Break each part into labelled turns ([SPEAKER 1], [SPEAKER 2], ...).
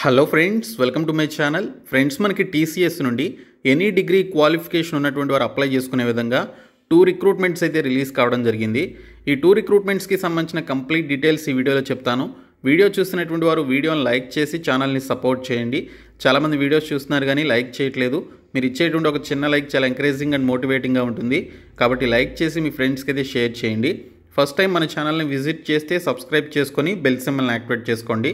[SPEAKER 1] hello friends welcome to my channel friends మనకి TCS నుండి any degree qualification ఉన్నటువంటి వారు అప్లై చేసుకునే విధంగా టూ రిక్రూట్మెంట్స్ అయితే రిలీజ్ కావడం జరిగింది ఈ టూ రిక్రూట్మెంట్స్కి సంబంధించిన కంప్లీట్ డీటెయిల్స్ ఈ వీడియోలో చెప్తాను వీడియో చూసినటువంటి వారు వీడియోని లైక్ చేసి ఛానల్ని సపోర్ట్ చేయండి చాలామంది వీడియోస్ చూస్తున్నారు కానీ లైక్ చేయట్లేదు మీరు ఇచ్చేటువంటి ఒక చిన్న లైక్ చాలా ఎంకరేజింగ్ అండ్ మోటివేటింగ్గా ఉంటుంది కాబట్టి లైక్ చేసి మీ ఫ్రెండ్స్కి అయితే షేర్ చేయండి ఫస్ట్ టైం మన ఛానల్ని విజిట్ చేస్తే సబ్స్క్రైబ్ చేసుకొని బెల్ సింబల్ని యాక్టివేట్ చేసుకోండి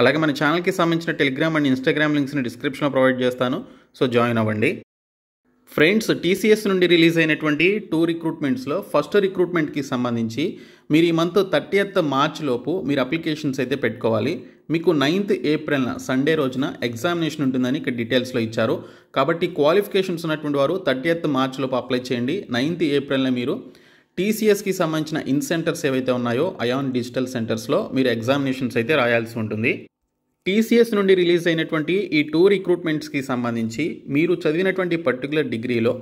[SPEAKER 1] అలాగే మన ఛానల్కి సంబంధించిన టెలిగ్రామ్ అండ్ ఇన్స్టాగ్రామ్ లింక్స్ని డిస్క్రిప్షన్లో ప్రొవైడ్ చేస్తాను సో జాయిన్ అవ్వండి ఫ్రెండ్స్ టీసీఎస్ నుండి రిలీజ్ అయినటువంటి టూ రిక్రూట్మెంట్స్లో ఫస్ట్ రిక్రూట్మెంట్కి సంబంధించి మీరు ఈ మంత్ ఎత్ మార్చ్ లోపు మీరు అప్లికేషన్స్ అయితే పెట్టుకోవాలి మీకు నైన్త్ ఏప్రిల్న సండే రోజున ఎగ్జామినేషన్ ఉంటుందని ఇక్కడ డీటెయిల్స్లో ఇచ్చారు కాబట్టి క్వాలిఫికేషన్స్ ఉన్నటువంటి వారు థర్టీ మార్చ్ లోపు అప్లై చేయండి నైన్త్ ఏప్రిల్న మీరు టీసీఎస్కి సంబంధించిన ఇన్ సెంటర్స్ ఏవైతే ఉన్నాయో అయాన్ డిజిటల్ సెంటర్స్లో మీరు ఎగ్జామినేషన్స్ అయితే రాయాల్సి ఉంటుంది టీసీఎస్ నుండి రిలీజ్ అయినటువంటి ఈ టూ రిక్రూట్మెంట్స్కి సంబంధించి మీరు చదివినటువంటి పర్టికులర్ డిగ్రీలో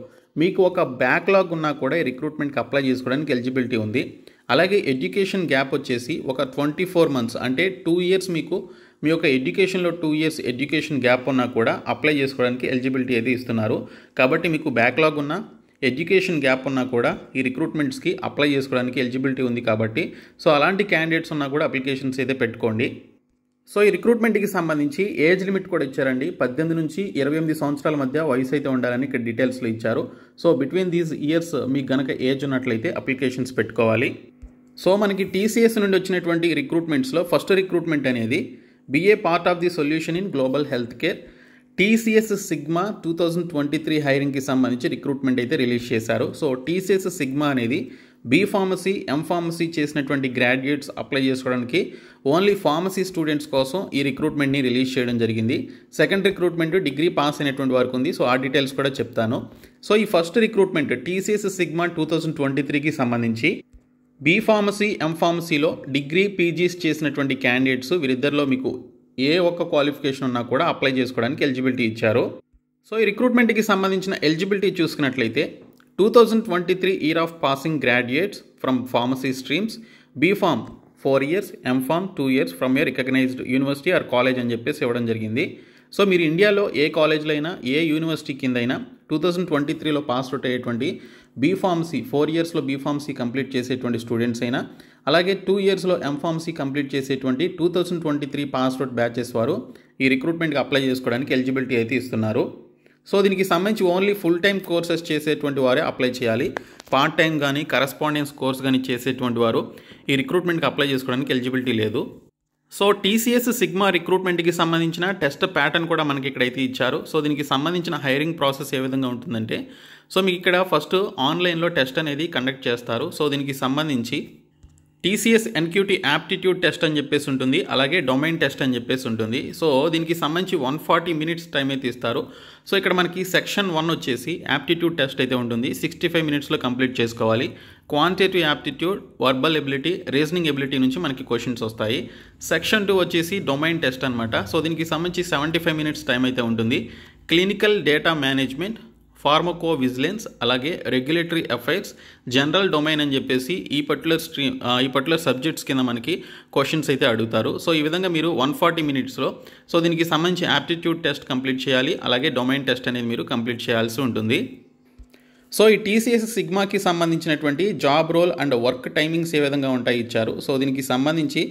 [SPEAKER 1] మీకు ఒక బ్యాక్లాగ్ ఉన్నా కూడా ఈ రిక్రూట్మెంట్కి అప్లై చేసుకోవడానికి ఎలిజిబిలిటీ ఉంది అలాగే ఎడ్యుకేషన్ గ్యాప్ వచ్చేసి ఒక ట్వంటీ ఫోర్ మంత్స్ అంటే టూ ఇయర్స్ మీకు మీ యొక్క ఎడ్యుకేషన్లో టూ ఇయర్స్ ఎడ్యుకేషన్ గ్యాప్ ఉన్నా కూడా అప్లై చేసుకోవడానికి ఎలిజిబిలిటీ అయితే ఇస్తున్నారు కాబట్టి మీకు బ్యాక్లాగ్ ఉన్న ఎడ్యుకేషన్ గ్యాప్ ఉన్నా కూడా ఈ రిక్రూట్మెంట్స్కి అప్లై చేసుకోవడానికి ఎలిజిబిలిటీ ఉంది కాబట్టి సో అలాంటి క్యాండిడేట్స్ ఉన్నా కూడా అప్లికేషన్స్ అయితే పెట్టుకోండి సో ఈ రిక్రూట్మెంట్కి సంబంధించి ఏజ్ లిమిట్ కూడా ఇచ్చారండి పద్దెనిమిది నుంచి ఇరవై ఎనిమిది సంవత్సరాల మధ్య వయసు అయితే ఉండాలని ఇక్కడ డీటెయిల్స్లో ఇచ్చారు సో బిట్వీన్ దీస్ ఇయర్స్ మీకు గనక ఏజ్ ఉన్నట్లయితే అప్లికేషన్స్ పెట్టుకోవాలి సో మనకి టీసీఎస్ నుండి వచ్చినటువంటి రిక్రూట్మెంట్స్లో ఫస్ట్ రిక్రూట్మెంట్ అనేది BA part of the solution in global health care TCS sigma two thousand twenty three హైరింగ్కి సంబంధించి రిక్రూట్మెంట్ అయితే రిలీజ్ చేశారు సో టీసీఎస్ సిగ్మా అనేది బీ ఫార్మసీ ఎం ఫార్మసీ చేసినటువంటి గ్రాడ్యుయేట్స్ అప్లై చేసుకోవడానికి ఓన్లీ ఫార్మసీ స్టూడెంట్స్ కోసం ఈ రిక్రూట్మెంట్ని రిలీజ్ చేయడం జరిగింది సెకండ్ రిక్రూట్మెంట్ డిగ్రీ పాస్ అయినటువంటి వరకు ఉంది సో ఆ డీటెయిల్స్ కూడా చెప్తాను సో ఈ first recruitment TCS sigma two thousand twenty త్రీకి సంబంధించి బీ ఫార్మసీ ఎం ఫార్మసీలో డిగ్రీ పీజీస్ చేసినటువంటి క్యాండిడేట్స్ వీరిద్దరిలో మీకు ఏ ఒక్క క్వాలిఫికేషన్ ఉన్నా కూడా అప్లై చేసుకోవడానికి ఎలిజిబిలిటీ ఇచ్చారు సో ఈ రిక్రూట్మెంట్కి సంబంధించిన ఎలిజిబిలిటీ చూసుకున్నట్లయితే two thousand twenty three year of passing graduates from pharmacy streams B Pharm four years M Pharm two years from a recognized university or college అని చెప్పేసి ఇవ్వడం జరిగింది సో మీరు ఇండియాలో ఏ కాలేజ్లో అయినా ఏ యూనివర్సిటీ కింద అయినా టూ థౌజండ్ ట్వంటీ త్రీలో పాస్ అవుట్ అయ్యేటువంటి బీఫార్మసీ ఫోర్ ఇయర్స్లో బీఫార్మసీ కంప్లీట్ చేసేటువంటి స్టూడెంట్స్ అయినా అలాగే టూ ఇయర్స్లో ఎంఫార్మసీ కంప్లీట్ చేసేటువంటి two thousand twenty three pass out batches వారు ఈ రిక్రూట్మెంట్కి అప్లై చేసుకోవడానికి ఎలిజిబిలిటీ అయితే ఇస్తున్నారు సో దీనికి సంబంధించి ఓన్లీ ఫుల్ టైం కోర్సెస్ చేసేటువంటి వారే అప్లై చేయాలి పార్ట్ టైం కానీ కరస్పాండెన్స్ కోర్స్ కానీ చేసేటువంటి వారు ఈ రిక్రూట్మెంట్కి అప్లై చేసుకోవడానికి ఎలిజిబిలిటీ లేదు సో టీసీఎస్ సిగ్మా రిక్రూట్మెంట్కి సంబంధించిన టెస్ట్ ప్యాటర్న్ కూడా మనకి ఇక్కడైతే ఇచ్చారు సో దీనికి సంబంధించిన హైరింగ్ ప్రాసెస్ ఏ విధంగా ఉంటుందంటే సో మీకు ఇక్కడ ఫస్ట్ ఆన్లైన్లో టెస్ట్ అనేది కండక్ట్ చేస్తారు సో దీనికి సంబంధించి టీసీఎస్ ఎన్క్యూటీ యాప్టిట్యూడ్ టెస్ట్ అని చెప్పేసి ఉంటుంది అలాగే డొమైన్ టెస్ట్ అని చెప్పేసి ఉంటుంది సో దీనికి సంబంధించి వన్ ఫార్టీ మినిట్స్ టైం అయితే ఇస్తారు సో ఇక్కడ మనకి సెక్షన్ వన్ వచ్చేసి యాప్టిట్యూడ్ టెస్ట్ అయితే ఉంటుంది సిక్స్టీ ఫైవ్ మినిట్స్లో కంప్లీట్ చేసుకోవాలి quantitative aptitude verbal ability reasoning ability నుంచి మనకి క్వశ్చన్స్ వస్తాయి సెక్షన్ టూ వచ్చేసి డొమైన్ టెస్ట్ అనమాట సో దీనికి సంబంధించి సెవెంటీ ఫైవ్ మినిట్స్ టైం అయితే ఉంటుంది క్లినికల్ డేటా మేనేజ్మెంట్ విజిలెన్స్ అలాగే రెగ్యులేటరీ అఫైర్స్ జనరల్ డొమైన్ అని చెప్పేసి ఈ పర్టికులర్ స్ట్రీమ్ ఈ పర్టికులర్ సబ్జెక్ట్స్ కింద మనకి క్వశ్చన్స్ అయితే అడుగుతారు సో ఈ విధంగా మీరు వన్ ఫార్టీ మినిట్స్లో సో దీనికి సంబంధించి యాప్టిట్యూడ్ టెస్ట్ కంప్లీట్ చేయాలి అలాగే డొమైన్ టెస్ట్ అనేది మీరు కంప్లీట్ చేయాల్సి ఉంటుంది సో ఈ టీసీఎస్ సిగ్మాకి సంబంధించినటువంటి job role and work timings ఏ విధంగా ఉంటాయి ఇచ్చారు సో దీనికి సంబంధించి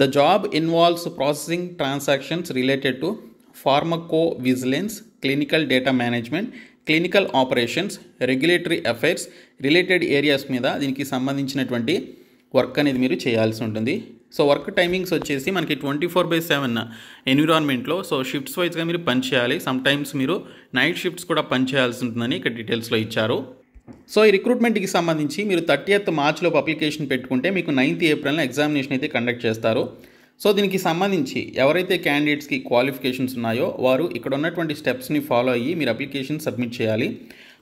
[SPEAKER 1] the job involves processing transactions related to pharmacovigilance clinical data management clinical operations regulatory affairs related areas మీద దీనికి సంబంధించినటువంటి వర్క్ అనేది మీరు చేయాల్సి ఉంటుంది సో వర్క్ టైమింగ్స్ వచ్చేసి మనకి ట్వంటీ ఫోర్ బై సెవెన్ ఎన్విరాన్మెంట్లో సో షిఫ్ట్స్ వైజ్గా మీరు పనిచేయాలి సమ్ టైమ్స్ మీరు నైట్ షిఫ్ట్స్ కూడా పనిచేయాల్సి ఉంటుందని ఇక్కడ డీటెయిల్స్లో ఇచ్చారు సో ఈ రిక్రూట్మెంట్కి సంబంధించి మీరు థర్టీ ఎయిత్ మార్చ్లోపు అప్లికేషన్ పెట్టుకుంటే మీకు నైన్త్ ఏప్రిల్ ఎగ్జామినేషన్ అయితే కండక్ట్ చేస్తారు సో దీనికి సంబంధించి ఎవరైతే క్యాండిడేట్స్కి క్వాలిఫికేషన్స్ ఉన్నాయో వారు ఇక్కడ ఉన్నటువంటి స్టెప్స్ని ఫాలో అయ్యి మీరు అప్లికేషన్ సబ్మిట్ చేయాలి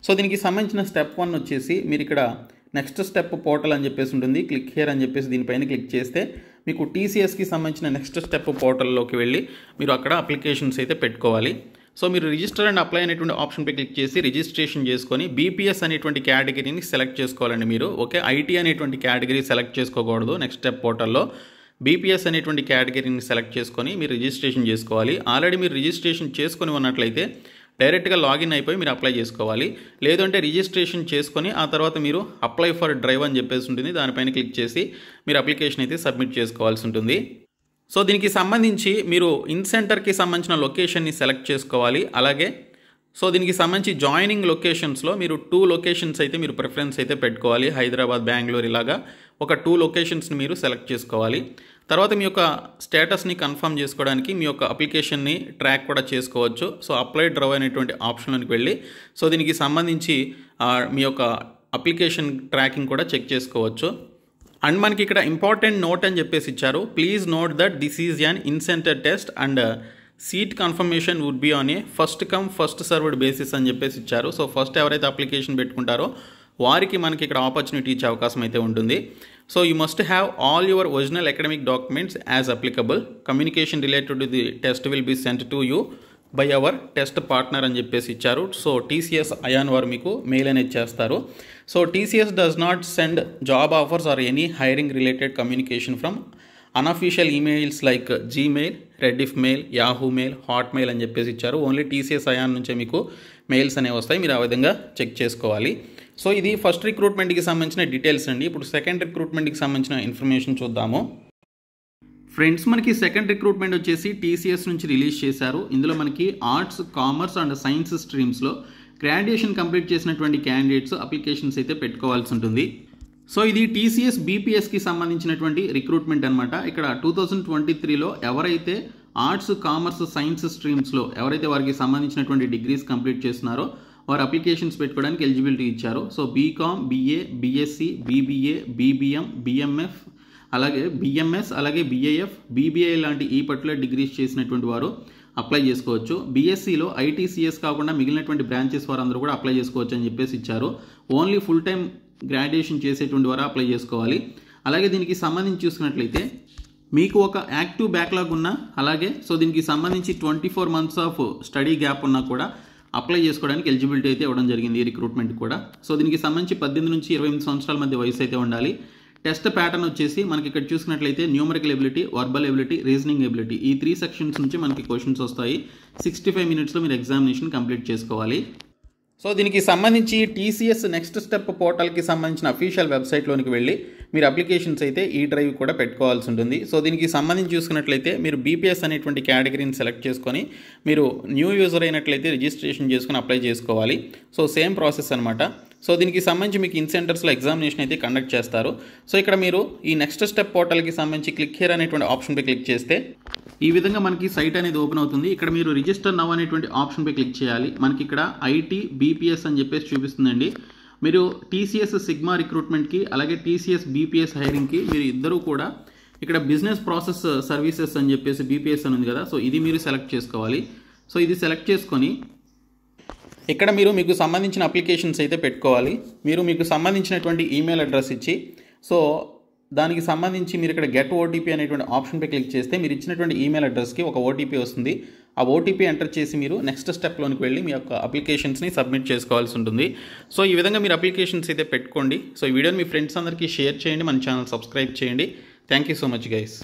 [SPEAKER 1] సో దీనికి సంబంధించిన స్టెప్ వన్ వచ్చేసి మీరు ఇక్కడ నెక్స్ట్ స్టెప్ పోర్టల్ అని చెప్పేసి ఉంటుంది క్లిక్ హియర్ అని చెప్పేసి దీనిపైన క్లిక్ చేస్తే మీకు టీసీఎస్కి సంబంధించిన నెక్స్ట్ స్టెప్ పోర్టల్లోకి వెళ్ళి మీరు అక్కడ అప్లికేషన్స్ అయితే పెట్టుకోవాలి సో మీరు రిజిస్టర్ అండ్ అప్లై అనేటువంటి ఆప్షన్పై క్లిక్ చేసి రిజిస్ట్రేషన్ చేసుకొని బీపీఎస్ అనేటువంటి కేటగిరీని సెలెక్ట్ చేసుకోవాలండి మీరు ఓకే ఐటీ అనేటువంటి కేటగిరీ సెలెక్ట్ చేసుకోకూడదు నెక్స్ట్ స్టెప్ పోర్టల్లో బీపీఎస్ అనేటువంటి కేటగిరీని సెలెక్ట్ చేసుకొని మీరు రిజిస్ట్రేషన్ చేసుకోవాలి ఆల్రెడీ మీరు రిజిస్ట్రేషన్ చేసుకొని ఉన్నట్లయితే డైరెక్ట్గా లాగిన్ అయిపోయి మీరు అప్లై చేసుకోవాలి లేదంటే రిజిస్ట్రేషన్ చేసుకొని ఆ తర్వాత మీరు అప్లై ఫర్ డ్రైవ్ అని చెప్పేసి ఉంటుంది దానిపైన క్లిక్ చేసి మీరు అప్లికేషన్ అయితే సబ్మిట్ చేసుకోవాల్సి ఉంటుంది సో దీనికి సంబంధించి మీరు ఇన్ సెంటర్కి సంబంధించిన లొకేషన్ని సెలెక్ట్ చేసుకోవాలి అలాగే సో దీనికి సంబంధించి జాయినింగ్ లొకేషన్స్లో మీరు టూ లొకేషన్స్ అయితే మీరు ప్రిఫరెన్స్ అయితే పెట్టుకోవాలి హైదరాబాద్ బెంగళూరు ఇలాగా ఒక టూ లొకేషన్స్ని మీరు సెలెక్ట్ చేసుకోవాలి తర్వాత మీ యొక్క స్టేటస్ని కన్ఫర్మ్ చేసుకోవడానికి మీ యొక్క అప్లికేషన్ని ట్రాక్ కూడా చేసుకోవచ్చు సో అప్లై డ్రవ్ అనేటువంటి ఆప్షన్లోకి వెళ్ళి సో దీనికి సంబంధించి మీ యొక్క అప్లికేషన్ ట్రాకింగ్ కూడా చెక్ చేసుకోవచ్చు అండ్ మనకి ఇక్కడ ఇంపార్టెంట్ నోట్ అని చెప్పేసి ఇచ్చారు please note that this is an in centre test and seat confirmation would be on a first come first served basis అని చెప్పేసి ఇచ్చారు సో ఫస్ట్ ఎవరైతే అప్లికేషన్ పెట్టుకుంటారో వారికి మనకి ఇక్కడ ఆపర్చునిటీ ఇచ్చే అవకాశం అయితే ఉంటుంది so you must have all your original academic documents as applicable communication related to the test will be sent to you by our test partner అని చెప్పేసి ఇచ్చారు సో టీసీఎస్ అయాన్ వారు మీకు మెయిల్ అనేది చేస్తారు so TCS does not send job offers or any hiring related communication from unofficial emails like Gmail Rediff mail Yahoo mail Hotmail అని చెప్పేసి ఇచ్చారు ఓన్లీ టీసీఎస్ అయాన్ నుంచే మీకు మెయిల్స్ అనేవి వస్తాయి మీరు ఆ విధంగా చెక్ చేసుకోవాలి సో ఇది ఫస్ట్ రిక్రూట్మెంట్కి సంబంధించిన డీటెయిల్స్ అండి ఇప్పుడు సెకండ్ రిక్రూట్మెంట్కి సంబంధించిన ఇన్ఫర్మేషన్ చూద్దాము ఫ్రెండ్స్ మనకి సెకండ్ రిక్రూట్మెంట్ వచ్చేసి టీసీఎస్ నుంచి రిలీజ్ చేశారు ఇందులో మనకి ఆర్ట్స్ కామర్స్ అండ్ సైన్స్ స్ట్రీమ్స్లో గ్రాడ్యుయేషన్ కంప్లీట్ చేసినటువంటి క్యాండిడేట్స్ అప్లికేషన్స్ అయితే పెట్టుకోవాల్సి ఉంటుంది సో ఇది టీసీఎస్ బీపీఎస్కి సంబంధించినటువంటి రిక్రూట్మెంట్ అనమాట ఇక్కడ టూ థౌజండ్ ట్వంటీ త్రీలో ఎవరైతే ఆర్ట్స్ కామర్స్ సైన్స్ స్ట్రీమ్స్లో ఎవరైతే వారికి సంబంధించినటువంటి డిగ్రీస్ కంప్లీట్ చేస్తున్నారో వారు అప్లికేషన్స్ పెట్టుకోవడానికి ఎలిజిబిలిటీ ఇచ్చారు so BCom BA BSc BBA BBM BMF అలాగే బీఎంఎస్ అలాగే బీఏఎఫ్ బీబీఐ లాంటి ఈ పర్టికులర్ డిగ్రీస్ చేసినటువంటి వారు అప్లై చేసుకోవచ్చు బీఎస్సీలో ఐటీసీఎస్ కాకుండా మిగిలినటువంటి బ్రాంచెస్ వారందరూ కూడా అప్లై చేసుకోవచ్చు అని చెప్పేసి ఇచ్చారు ఓన్లీ ఫుల్ టైం గ్రాడ్యుయేషన్ చేసేటువంటి వారు అప్లై చేసుకోవాలి అలాగే దీనికి సంబంధించి చూసుకున్నట్లయితే మీకు ఒక యాక్టివ్ బ్యాక్లాగ్ ఉన్నా అలాగే సో దీనికి సంబంధించి twenty four months of study gap ఉన్నా కూడా అప్లై చేసుకోవడానికి ఎలిజిబిలిటీ అయితే ఇవ్వడం జరిగింది రిక్రూట్మెంట్ కూడా సో దీనికి సంబంధించి పద్దెనిమిది నుంచి ఇరవై ఎనిమిది సంవత్సరాల మధ్య వయసు అయితే ఉండాలి టెస్ట్ ప్యాటర్న్ వచ్చేసి మనకి ఇక్కడ చూసినట్లయితే numerical ability verbal ability reasoning ability ఈ త్రీ సెక్షన్స్ నుంచి మనకి క్వశ్చన్స్ వస్తాయి సిక్స్టీ ఫైవ్ మినిట్స్లో మీరు ఎగ్జామినేషన్ కంప్లీట్ చేసుకోవాలి సో దీనికి సంబంధించి టీసీఎస్ నెక్స్ట్ స్టెప్ పోర్టల్కి సంబంధించిన అఫీషియల్ వెబ్సైట్లోనికి వెళ్ళి మీరు అప్లికేషన్స్ అయితే ఈ డ్రైవ్ కూడా పెట్టుకోవాల్సి ఉంటుంది సో దీనికి సంబంధించి చూసుకున్నట్లయితే మీరు బీపీఎస్ అనేటువంటి కేటగిరీని సెలెక్ట్ చేసుకొని మీరు న్యూ యూజర్ అయినట్లయితే రిజిస్ట్రేషన్ చేసుకుని అప్లై చేసుకోవాలి సో సేమ్ ప్రాసెస్ అనమాట సో దీనికి సంబంధించి మీకు ఇన్ సెంటర్స్లో ఎగ్జామినేషన్ అయితే కండక్ట్ చేస్తారు సో ఇక్కడ మీరు ఈ నెక్స్ట్ స్టెప్ పోర్టల్కి సంబంధించి క్లిక్ హియర్ అనేటువంటి ఆప్షన్పై క్లిక్ చేస్తే ఈ విధంగా మనకి సైట్ అనేది ఓపెన్ అవుతుంది ఇక్కడ మీరు రిజిస్టర్ నవ్ అనేటువంటి ఆప్షన్పై క్లిక్ చేయాలి మనకి ఇక్కడ ఐటీ బీపీఎస్ అని చెప్పేసి చూపిస్తుందండి మీరు టీసీఎస్ సిగ్మా రిక్రూట్మెంట్కి అలాగే టీసీఎస్ బీపీఎస్ హైరింగ్కి మీరు ఇద్దరూ కూడా ఇక్కడ బిజినెస్ ప్రాసెస్ సర్వీసెస్ అని చెప్పేసి బీపీఎస్ అని ఉంది కదా సో ఇది మీరు సెలెక్ట్ చేసుకోవాలి సో ఇది సెలెక్ట్ చేసుకొని ఇక్కడ మీరు మీకు సంబంధించిన అప్లికేషన్స్ అయితే పెట్టుకోవాలి మీరు మీకు సంబంధించినటువంటి ఈమెయిల్ అడ్రస్ ఇచ్చి సో దానికి సంబంధించి మీరు ఇక్కడ గెట్ ఓటీపీ అనేటువంటి ఆప్షన్పై క్లిక్ చేస్తే మీరు ఇచ్చినటువంటి ఈమెయిల్ అడ్రస్కి ఒక ఓటీపీ వస్తుంది ఆ ఓటీపీ ఎంటర్ చేసి మీరు నెక్స్ట్ స్టెప్లోనికి వెళ్ళి మీ యొక్క అప్లికేషన్స్ని సబ్మిట్ చేసుకోవాల్సి ఉంటుంది సో ఈ విధంగా మీరు అప్లికేషన్స్ అయితే పెట్టుకోండి సో ఈ వీడియోని మీ ఫ్రెండ్స్ అందరికీ షేర్ చేయండి మన ఛానల్ సబ్స్క్రైబ్ చేయండి thank you so much guys